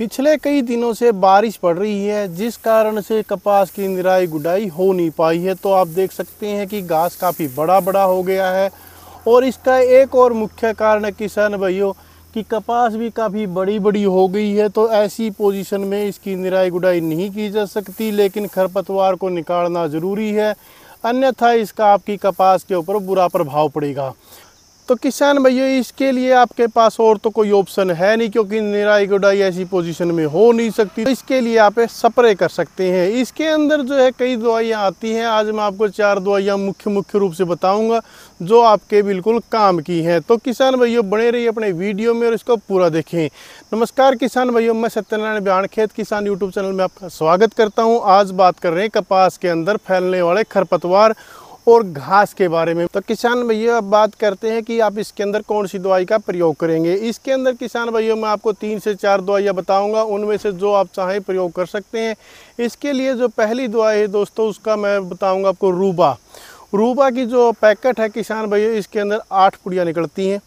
पिछले कई दिनों से बारिश पड़ रही है जिस कारण से कपास की निराई गुडाई हो नहीं पाई है तो आप देख सकते हैं कि घास काफ़ी बड़ा बड़ा हो गया है और इसका एक और मुख्य कारण है किसान भाइयों कि कपास भी काफ़ी बड़ी बड़ी हो गई है तो ऐसी पोजीशन में इसकी निराई गुडाई नहीं की जा सकती लेकिन खरपतवार को निकालना ज़रूरी है अन्यथा इसका आपकी कपास के ऊपर बुरा प्रभाव पड़ेगा तो किसान भैया इसके लिए आपके पास और तो कोई ऑप्शन है नहीं क्योंकि निराई गुडाई ऐसी पोजीशन में हो नहीं सकती तो इसके लिए आप स्प्रे कर सकते हैं इसके अंदर जो है कई दवाइयाँ आती हैं आज मैं आपको चार दवाइयाँ मुख्य मुख्य रूप से बताऊँगा जो आपके बिल्कुल काम की हैं तो किसान भैया बने रही अपने वीडियो में और इसको पूरा देखें नमस्कार किसान भैया मैं सत्यनारायण बयान खेत किसान यूट्यूब चैनल में आपका स्वागत करता हूँ आज बात कर रहे हैं कपास के अंदर फैलने वाले खरपतवार और घास के बारे में तो किसान भैया अब बात करते हैं कि आप इसके अंदर कौन सी दवाई का प्रयोग करेंगे इसके अंदर किसान भैया मैं आपको तीन से चार दवाइयाँ बताऊँगा उनमें से जो आप चाहें प्रयोग कर सकते हैं इसके लिए जो पहली दवाई है दोस्तों उसका मैं बताऊँगा आपको रूबा रूबा की जो पैकेट है किसान भैया इसके अंदर आठ पुड़ियाँ निकलती हैं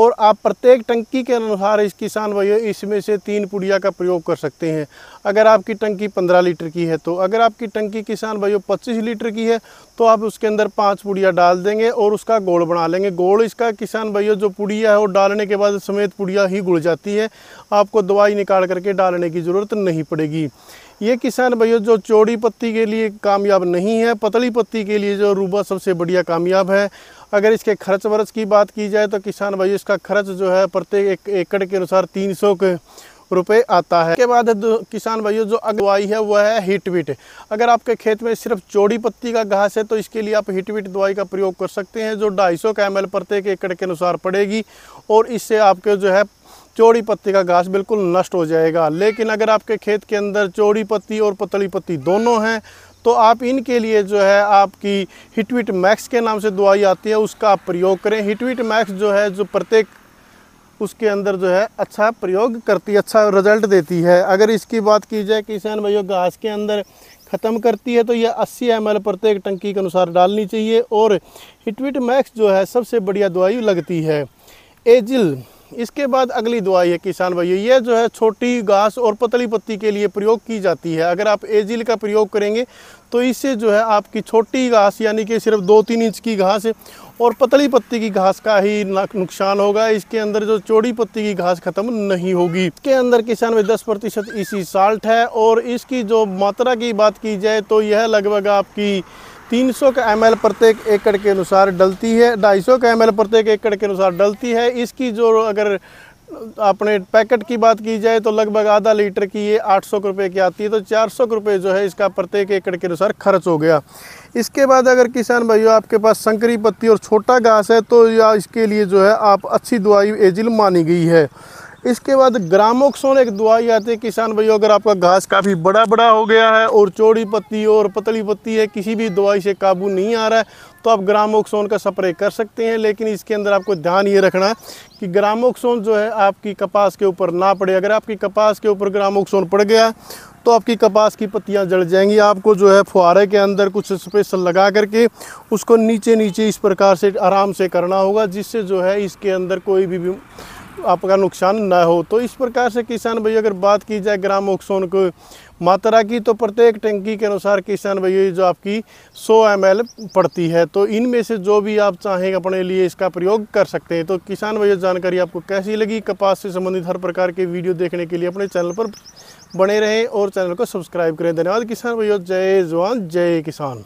और आप प्रत्येक टंकी के अनुसार इस किसान भाइयों इसमें से तीन पुड़िया का प्रयोग कर सकते हैं अगर आपकी टंकी पंद्रह लीटर की है तो अगर आपकी टंकी किसान भाइयों पच्चीस लीटर की है तो आप उसके अंदर पाँच पुड़िया डाल देंगे और उसका गोल बना लेंगे गोल इसका किसान भाइयों जो पुड़िया है वो डालने के बाद समेत पुड़िया ही गुड़ जाती है आपको दवाई निकाल करके डालने की ज़रूरत नहीं पड़ेगी ये किसान भैया जो चौड़ी पत्ती के लिए कामयाब नहीं है पतली पत्ती के लिए जो रूबा सबसे बढ़िया कामयाब है अगर इसके खर्च वर्च की बात की जाए तो किसान भाई इसका खर्च जो है प्रत्येक एक एकड़ के अनुसार तीन सौ रुपये आता है के बाद किसान भाइयों जो अगवाई है वह है हिटविट अगर आपके खेत में सिर्फ चौड़ी पत्ती का घास है तो इसके लिए आप हिटविट दवाई का प्रयोग कर सकते हैं जो 250 सौ प्रत्येक एकड़ के अनुसार पड़ेगी और इससे आपके जो है चौड़ी पत्ती का घास बिल्कुल नष्ट हो जाएगा लेकिन अगर आपके खेत के अंदर चौड़ी पत्ती और पतली पत्ती दोनों हैं तो आप इनके लिए जो है आपकी हिटविट मैक्स के नाम से दवाई आती है उसका आप प्रयोग करें हिटविट मैक्स जो है जो प्रत्येक उसके अंदर जो है अच्छा प्रयोग करती है अच्छा रिजल्ट देती है अगर इसकी बात की जाए किसान भाइयों घास के अंदर ख़त्म करती है तो यह 80 एम प्रत्येक टंकी के अनुसार डालनी चाहिए और हिटविट मैक्स जो है सबसे बढ़िया दवाई लगती है एजिल इसके बाद अगली दवाई है किसान भाइयों ये जो है छोटी घास और पतली पत्ती के लिए प्रयोग की जाती है अगर आप एजिल का प्रयोग करेंगे तो इससे जो है आपकी छोटी घास यानी कि सिर्फ दो तीन इंच की घास और पतली पत्ती की घास का ही नुकसान होगा इसके अंदर जो चौड़ी पत्ती की घास खत्म नहीं होगी इसके अंदर किसान में 10 प्रतिशत इसी साल्ट है और इसकी जो मात्रा की बात की जाए तो यह लगभग आपकी 300 के एम प्रत्येक एकड़ के अनुसार डलती है 250 के एम प्रत्येक एकड़ के अनुसार डलती है इसकी जो अगर आपने पैकेट की बात की जाए तो लगभग आधा लीटर की ये आठ सौ रुपये की आती है तो चार सौ रुपये जो है इसका प्रत्येक एकड़ के अनुसार खर्च हो गया इसके बाद अगर किसान भाइयों आपके पास संकरी पत्ती और छोटा घास है तो या इसके लिए जो है आप अच्छी दवाई एजिल मानी गई है इसके बाद ग्रामोक्सोन एक दवाई आती है किसान भाइयों अगर आपका घास काफ़ी बड़ा बड़ा हो गया है और चौड़ी पत्ती और पतली पत्ती है किसी भी दवाई से काबू नहीं आ रहा है तो आप ग्रामोक्सोन का स्प्रे कर सकते हैं लेकिन इसके अंदर आपको ध्यान ये रखना है कि ग्रामोक्सोन जो है आपकी कपास के ऊपर ना पड़े अगर आपकी कपास के ऊपर ग्रामोक्सोन पड़ गया तो आपकी कपास की पत्तियां जल जाएंगी आपको जो है फुहारे के अंदर कुछ स्पेशल लगा करके उसको नीचे नीचे इस प्रकार से आराम से करना होगा जिससे जो है इसके अंदर कोई भी, भी आपका नुकसान ना हो तो इस प्रकार से किसान भाई अगर बात की जाए ग्राम ऑक्सोन को मात्रा की तो प्रत्येक टंकी के अनुसार किसान भाई जो आपकी 100 एम पड़ती है तो इनमें से जो भी आप चाहें अपने लिए इसका प्रयोग कर सकते हैं तो किसान भाई जानकारी आपको कैसी लगी कपास से संबंधित हर प्रकार के वीडियो देखने के लिए अपने चैनल पर बने रहें और चैनल को सब्सक्राइब करें धन्यवाद किसान भैया जय जवान जय किसान